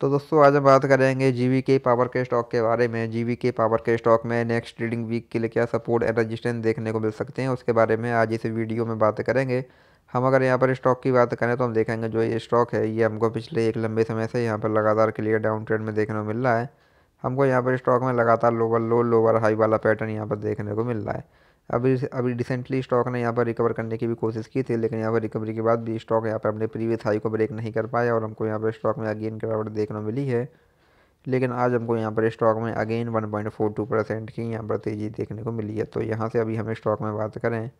तो दोस्तों आज हम बात करेंगे जी के पावर के स्टॉक के बारे में जी के पावर के स्टॉक में नेक्स्ट ट्रेडिंग वीक के लिए क्या सपोर्ट एंड रजिस्टेंस देखने को मिल सकते हैं उसके बारे में आज इस वीडियो में बात करेंगे हम अगर यहाँ पर स्टॉक की बात करें तो हम देखेंगे जो ये स्टॉक है ये हमको पिछले एक लंबे समय से यहाँ पर लगातार क्लियर डाउन ट्रेंड में देखने को मिल रहा है हमको यहाँ पर स्टॉक में लगातार लोअर लो लोअर हाई वाला पैटर्न यहाँ पर देखने को मिल रहा है अभी अभी रिसेंटली स्टॉक ने यहाँ पर रिकवर करने की भी कोशिश की थी लेकिन यहाँ पर रिकवरी के बाद भी स्टॉक यहाँ पर अपने प्रीवियस हाई को ब्रेक नहीं कर पाया और हमको यहाँ पर स्टॉक में अगेन गिरावट देखने मिली है लेकिन आज हमको यहाँ पर स्टॉक में again one point four two percent की यहाँ पर तेज़ी देखने को मिली है तो यहाँ से अभी हम स्टॉक में बात करें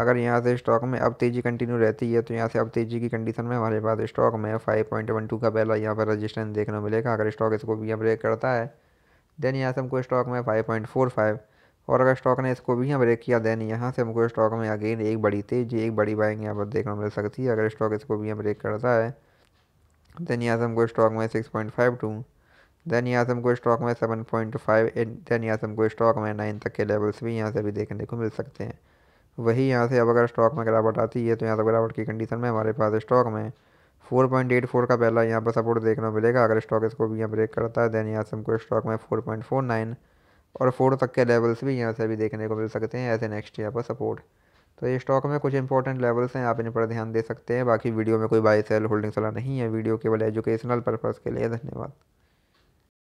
अगर यहाँ से स्टॉक में अब तेज़ी कंटिन्यू रहती है तो यहाँ से अब तेज़ी की कंडीशन में हमारे पास स्टॉक में टू का पहला यहाँ पर रजिस्टेंस देखने को मिलेगा अगर स्टॉक इसको भी ब्रेक करता है देन यहाँ से हमको स्टॉक में फाइव और अगर स्टॉक ने इसको भी यहाँ ब्रेक किया देन यहाँ से हमको स्टॉक में अगेन एक बड़ी तेजी एक बड़ी बाइंग यहाँ पर देखने मिल सकती है अगर स्टॉक इसको भी यहाँ ब्रेक करता है देन यहाँ से हमको स्टॉक में six point five two then यहाँ से हमको स्टॉक में seven point five eight then यहाँ से हमको स्टॉक में नाइन तक के लेवल्स भी यहाँ से भी देखने को मिल सकते हैं वही यहाँ से अब अगर स्टॉक में गिरावट आती है तो यहाँ से गिरावट की कंडीशन में हमारे पास स्टॉक में फोर पॉइंट एट फोर का पहला यहाँ पर सपोर्ट देखने को मिलेगा अगर स्टॉक इसको भी यहाँ ब्रेक करता है देन यहाँ से हमको स्टॉक में फोर पॉइंट फोर नाइन और फोर तक के लेवल्स भी यहाँ से अभी देखने को मिल सकते हैं ऐसे नेक्स्ट यहाँ पर सपोर्ट तो ये स्टॉक में कुछ इंपॉर्टेंट लेवल्स हैं आप इन पर ध्यान दे सकते हैं बाकी वीडियो में कोई बाई सेल होल्डिंग सलाह नहीं है वीडियो केवल एजुकेशनल पर्पज़ के लिए धन्यवाद